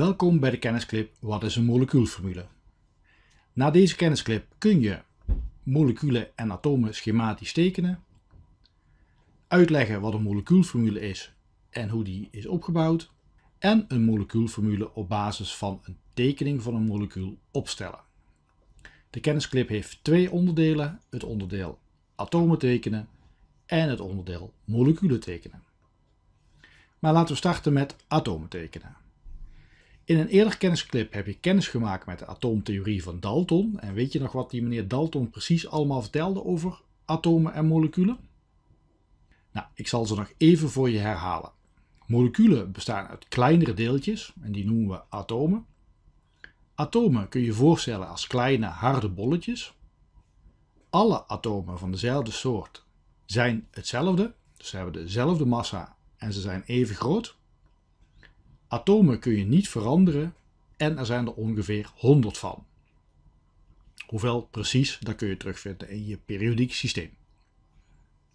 Welkom bij de kennisclip Wat is een molecuulformule? Na deze kennisclip kun je moleculen en atomen schematisch tekenen, uitleggen wat een molecuulformule is en hoe die is opgebouwd, en een molecuulformule op basis van een tekening van een molecuul opstellen. De kennisclip heeft twee onderdelen, het onderdeel atomen tekenen en het onderdeel moleculen tekenen. Maar laten we starten met atomen tekenen. In een eerder kennisclip heb je kennis gemaakt met de atoomtheorie van Dalton. En weet je nog wat die meneer Dalton precies allemaal vertelde over atomen en moleculen? Nou, ik zal ze nog even voor je herhalen. Moleculen bestaan uit kleinere deeltjes en die noemen we atomen. Atomen kun je voorstellen als kleine harde bolletjes. Alle atomen van dezelfde soort zijn hetzelfde, dus ze hebben dezelfde massa en ze zijn even groot. Atomen kun je niet veranderen en er zijn er ongeveer 100 van. Hoewel precies, dat kun je terugvinden in je periodiek systeem.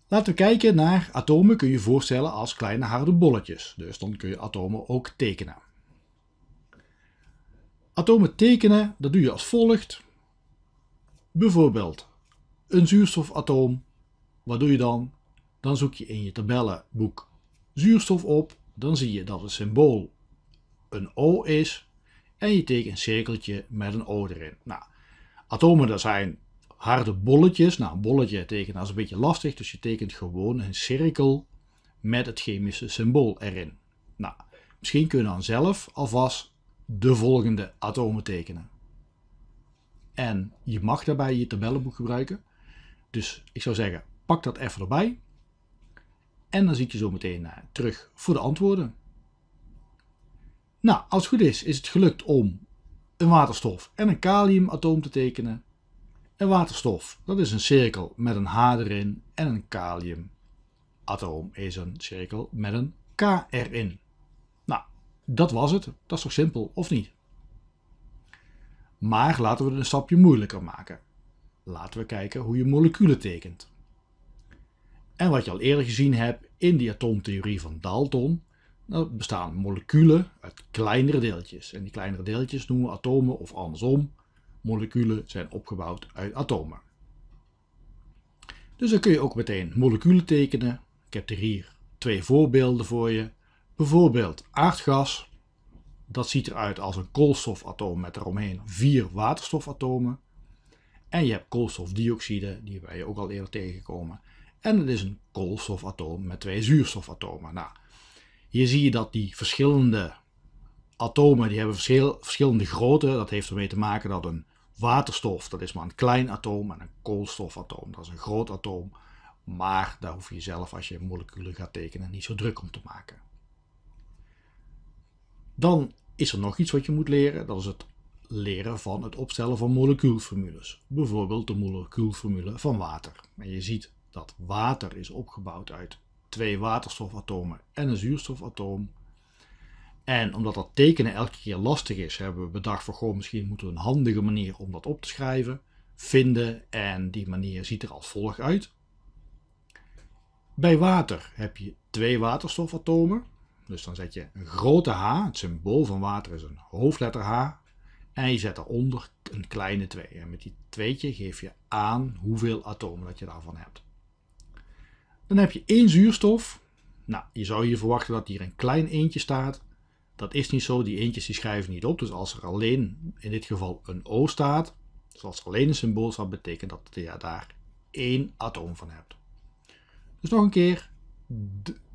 Laten we kijken naar atomen kun je voorstellen als kleine harde bolletjes. Dus dan kun je atomen ook tekenen. Atomen tekenen, dat doe je als volgt. Bijvoorbeeld een zuurstofatoom. Wat doe je dan? Dan zoek je in je tabellenboek zuurstof op. Dan zie je dat het symbool een O is en je tekent een cirkeltje met een O erin. Nou, atomen dat zijn harde bolletjes. Nou, een bolletje tekenen is een beetje lastig, dus je tekent gewoon een cirkel met het chemische symbool erin. Nou, misschien kun je dan zelf alvast de volgende atomen tekenen. En je mag daarbij je tabellenboek gebruiken. Dus ik zou zeggen, pak dat even erbij. En dan zie je zo meteen eh, terug voor de antwoorden. Nou, als het goed is, is het gelukt om een waterstof en een kaliumatoom te tekenen. Een waterstof, dat is een cirkel met een H erin en een kaliumatoom is een cirkel met een K erin. Nou, dat was het. Dat is toch simpel, of niet? Maar laten we het een stapje moeilijker maken. Laten we kijken hoe je moleculen tekent. En wat je al eerder gezien hebt in die atoomtheorie van Dalton, nou, bestaan moleculen uit kleinere deeltjes. En die kleinere deeltjes noemen we atomen of andersom. Moleculen zijn opgebouwd uit atomen. Dus dan kun je ook meteen moleculen tekenen. Ik heb er hier twee voorbeelden voor je. Bijvoorbeeld aardgas. Dat ziet eruit als een koolstofatoom met eromheen vier waterstofatomen. En je hebt koolstofdioxide, die wij ook al eerder tegenkomen. En het is een koolstofatoom met twee zuurstofatomen. Nou, hier zie je dat die verschillende atomen, die hebben verschillende grootte. Dat heeft ermee te maken dat een waterstof, dat is maar een klein atoom, en een koolstofatoom, dat is een groot atoom. Maar daar hoef je zelf, als je moleculen gaat tekenen, niet zo druk om te maken. Dan is er nog iets wat je moet leren, dat is het leren van het opstellen van molecuulformules. Bijvoorbeeld de molecuulformule van water. En je ziet dat water is opgebouwd uit twee waterstofatomen en een zuurstofatoom. En omdat dat tekenen elke keer lastig is, hebben we bedacht voor goh, misschien moeten we een handige manier om dat op te schrijven vinden. En die manier ziet er als volgt uit. Bij water heb je twee waterstofatomen. Dus dan zet je een grote H, het symbool van water is een hoofdletter H. En je zet daaronder een kleine 2. En met die tweetje geef je aan hoeveel atomen dat je daarvan hebt. Dan heb je één zuurstof. Nou, je zou hier verwachten dat hier een klein eentje staat. Dat is niet zo, die eentjes die schrijven niet op. Dus als er alleen in dit geval een O staat, zoals dus als er alleen een symbool staat, betekent dat je daar één atoom van hebt. Dus nog een keer,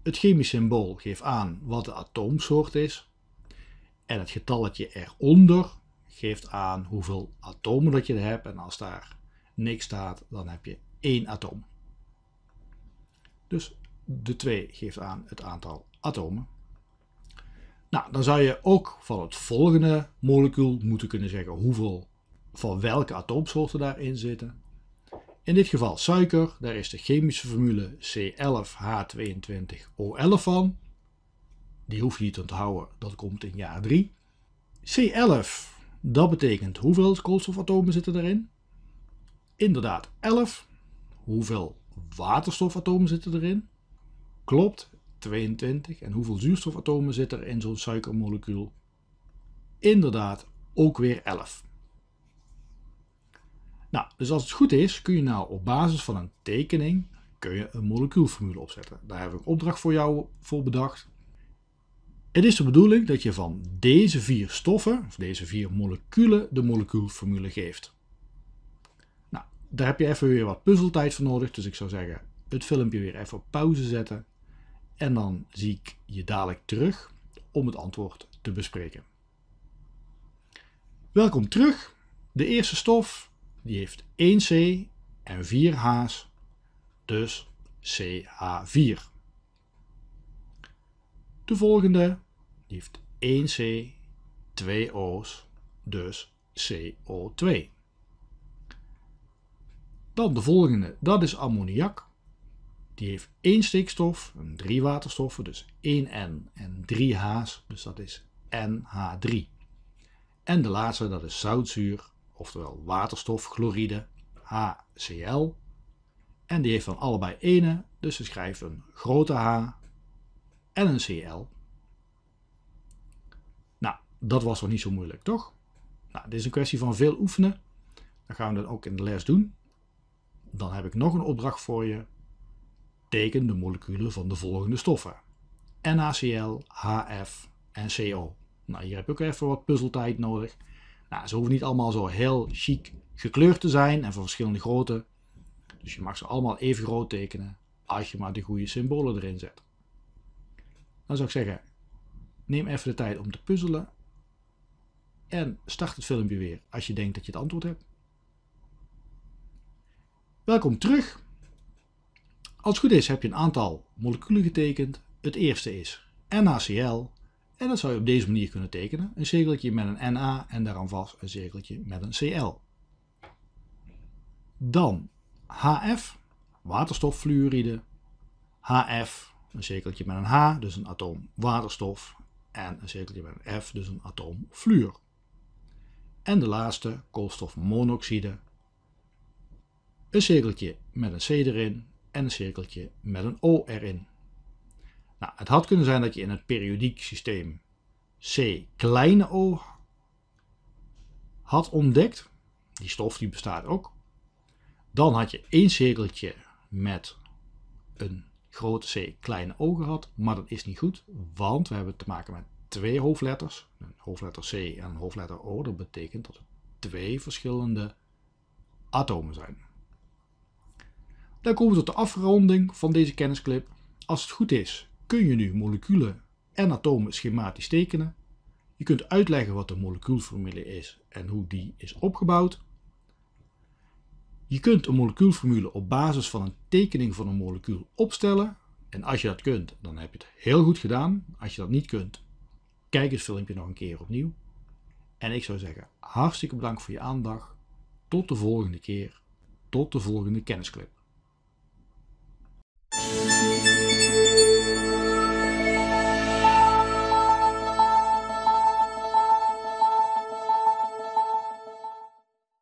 het chemisch symbool geeft aan wat de atoomsoort is. En het getalletje eronder geeft aan hoeveel atomen dat je hebt. En als daar niks staat, dan heb je één atoom. Dus de 2 geeft aan het aantal atomen. Nou, dan zou je ook van het volgende molecuul moeten kunnen zeggen hoeveel van welke atoomsoorten daarin zitten. In dit geval suiker, daar is de chemische formule C11H22O11 van. Die hoef je niet te onthouden, dat komt in jaar 3. C11, dat betekent hoeveel koolstofatomen zitten daarin? Inderdaad 11. Hoeveel waterstofatomen zitten erin? Klopt, 22. En hoeveel zuurstofatomen zitten er in zo'n suikermolecuul? Inderdaad, ook weer 11. Nou, dus als het goed is, kun je nou op basis van een tekening kun je een molecuulformule opzetten. Daar heb ik een opdracht voor jou voor bedacht. Het is de bedoeling dat je van deze vier stoffen, of deze vier moleculen, de molecuulformule geeft daar heb je even weer wat puzzeltijd voor nodig. Dus ik zou zeggen, het filmpje weer even op pauze zetten. En dan zie ik je dadelijk terug om het antwoord te bespreken. Welkom terug. De eerste stof die heeft 1 C en 4 H's, dus CH4. De volgende heeft 1 C, 2 O's, dus CO2. Dan de volgende, dat is ammoniak. Die heeft één stikstof en drie waterstoffen, dus 1N en 3 H's, dus dat is NH3. En de laatste, dat is zoutzuur, oftewel waterstofchloride, HCl. En die heeft van allebei ene, dus we schrijven een grote H en een Cl. Nou, dat was nog niet zo moeilijk, toch? Nou, dit is een kwestie van veel oefenen. Dat gaan we dan ook in de les doen. Dan heb ik nog een opdracht voor je. Teken de moleculen van de volgende stoffen. NaCl, HF en CO. Nou, hier heb ik ook even wat puzzeltijd nodig. Nou, ze hoeven niet allemaal zo heel chic gekleurd te zijn en van verschillende grootte. Dus je mag ze allemaal even groot tekenen als je maar de goede symbolen erin zet. Dan zou ik zeggen, neem even de tijd om te puzzelen en start het filmpje weer als je denkt dat je het antwoord hebt. Welkom terug. Als het goed is heb je een aantal moleculen getekend. Het eerste is NaCl. En dat zou je op deze manier kunnen tekenen. Een cirkeltje met een Na en daaraan vast een cirkeltje met een Cl. Dan HF, waterstoffluoride. HF, een cirkeltje met een H, dus een atoom waterstof. En een cirkeltje met een F, dus een atoom fluor. En de laatste, koolstofmonoxide een cirkeltje met een C erin en een cirkeltje met een O erin. Nou, het had kunnen zijn dat je in het periodiek systeem C kleine o had ontdekt. Die stof die bestaat ook. Dan had je één cirkeltje met een grote C kleine o gehad. Maar dat is niet goed, want we hebben te maken met twee hoofdletters. Een hoofdletter C en een hoofdletter O. Dat betekent dat het twee verschillende atomen zijn. Dan komen we tot de afronding van deze kennisclip. Als het goed is, kun je nu moleculen en atomen schematisch tekenen. Je kunt uitleggen wat de molecuulformule is en hoe die is opgebouwd. Je kunt een molecuulformule op basis van een tekening van een molecuul opstellen. En als je dat kunt, dan heb je het heel goed gedaan. Als je dat niet kunt, kijk eens filmpje nog een keer opnieuw. En ik zou zeggen, hartstikke bedankt voor je aandacht. Tot de volgende keer. Tot de volgende kennisclip.